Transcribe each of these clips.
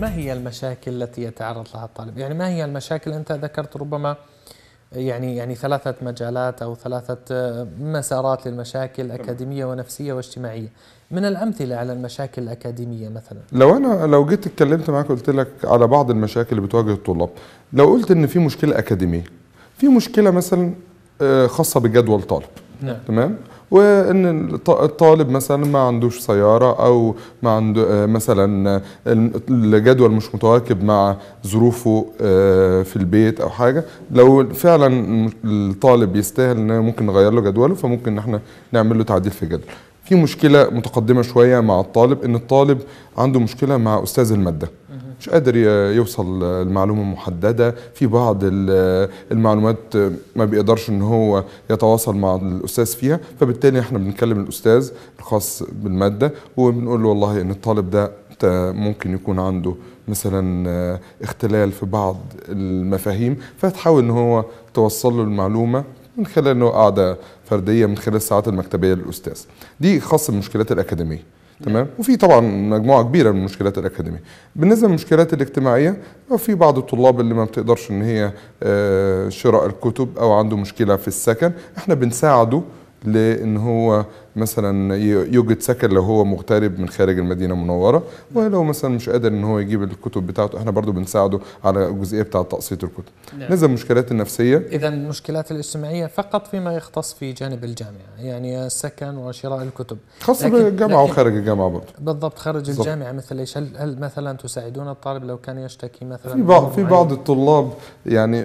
ما هي المشاكل التي يتعرض لها الطالب؟ يعني ما هي المشاكل انت ذكرت ربما يعني يعني ثلاثة مجالات او ثلاثة مسارات للمشاكل اكاديمية ونفسية واجتماعية. من الامثلة على المشاكل الاكاديمية مثلا. لو انا لو جيت اتكلمت معك قلت لك على بعض المشاكل اللي بتواجه الطلاب، لو قلت ان في مشكلة اكاديمية، في مشكلة مثلا آه، خاصة بجدول طالب. نعم. تمام وان الطالب مثلا ما عندوش سياره او ما عنده آه، مثلا آه، الجدول مش متواكب مع ظروفه آه، في البيت او حاجه لو فعلا الطالب يستاهل ان ممكن نغير له جدوله فممكن ان احنا نعمل له تعديل في الجدول في مشكله متقدمه شويه مع الطالب ان الطالب عنده مشكله مع استاذ الماده مش قادر يوصل المعلومة محددة في بعض المعلومات ما بيقدرش ان هو يتواصل مع الاستاذ فيها فبالتالي احنا بنكلم الاستاذ الخاص بالمادة وبنقول له والله ان الطالب ده ممكن يكون عنده مثلا اختلال في بعض المفاهيم فتحاول ان هو توصل له المعلومه من خلال انه قاعده فرديه من خلال الساعات المكتبيه للاستاذ دي خاصه بالمشكلات الاكاديميه تمام نعم. وفي طبعا مجموعه كبيره من المشكلات الاكاديميه بالنسبه للمشكلات الاجتماعيه في بعض الطلاب اللي ما بتقدرش ان هي آه، شراء الكتب او عنده مشكله في السكن احنا بنساعده لان هو مثلا يوجد سكن لو هو مغترب من خارج المدينه المنوره ولو مثلا مش قادر ان هو يجيب الكتب بتاعته احنا برضو بنساعده على الجزئيه بتاعه تقسيط الكتب نعم. نزل المشكلات النفسيه اذا المشكلات الاجتماعيه فقط فيما يختص في جانب الجامعه يعني السكن وشراء الكتب خاصه بالجامعه وخارج الجامعه برضو بالضبط خارج بالضبط. الجامعه مثل ايش هل, هل مثلا تساعدون الطالب لو كان يشتكي مثلا في بعض في بعض الطلاب يعني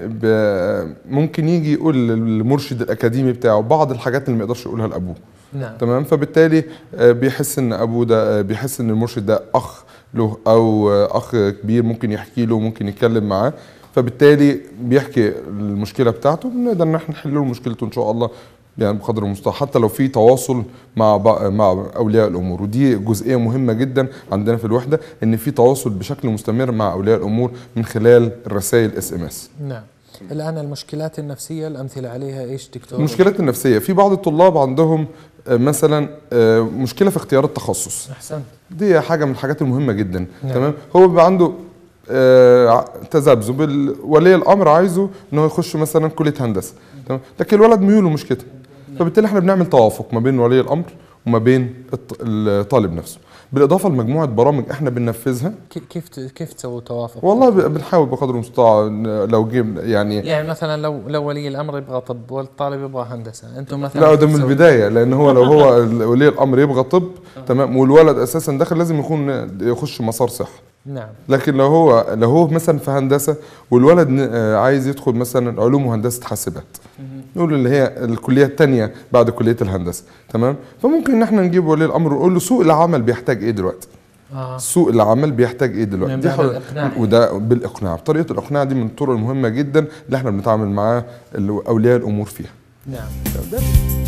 ممكن يجي يقول للمرشد الاكاديمي بتاعه بعض الحاجات اللي ما يقدرش يقولها لابوه نعم. تمام فبالتالي آه، بيحس ان ابوه ده آه، بيحس ان المرشد ده اخ له او آه، اخ كبير ممكن يحكي له ممكن يتكلم معاه فبالتالي بيحكي المشكله بتاعته بنقدر ان احنا نحل له مشكلته ان شاء الله يعني بقدر المستطاع حتى لو في تواصل مع مع اولياء الامور ودي جزئيه مهمه جدا عندنا في الوحده ان في تواصل بشكل مستمر مع اولياء الامور من خلال الرسائل اس ام اس نعم الآن المشكلات النفسية الأمثلة عليها إيش دكتور؟ المشكلات النفسية في بعض الطلاب عندهم آه، مثلا آه، مشكلة في اختيار التخصص أحسنت دي حاجة من الحاجات المهمة جدا نعم. تمام هو بيبقى عنده آه، تذبذب ولي الامر عايزه ان هو يخش مثلا كليه هندسه تمام لكن الولد ميوله مش كده نعم. فبالتالي احنا بنعمل توافق ما بين ولي الامر وما بين الطالب نفسه بالاضافه لمجموعه برامج احنا بننفذها كيف كيف تسوي توافق والله بنحاول بقدر المستطاع لو جيب يعني يعني مثلا لو لو ولي الامر يبغى طب والطالب يبغى هندسه انتم مثلا لا ده من البدايه لان هو لو هو ولي الامر يبغى طب آه. تمام والولد اساسا داخل لازم يكون يخش مسار صحه نعم لكن لو هو لو هو مثلا في هندسه والولد آه، عايز يدخل مثلا علوم وهندسه حاسبات نقول اللي هي الكليه الثانيه بعد كليه الهندسه تمام فممكن ان احنا نجيب ولي الامر ونقول له سوق العمل بيحتاج ايه دلوقتي آه. سوق العمل بيحتاج ايه دلوقتي دي حل... وده بالاقناع طريقه الاقناع دي من الطرق المهمه جدا اللي احنا بنتعامل معاه اولياء الامور فيها نعم